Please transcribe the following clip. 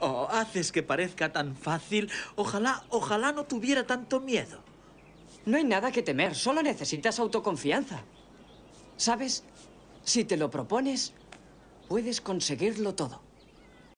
Oh, haces que parezca tan fácil. Ojalá, ojalá no tuviera tanto miedo. No hay nada que temer, solo necesitas autoconfianza. ¿Sabes? Si te lo propones, puedes conseguirlo todo.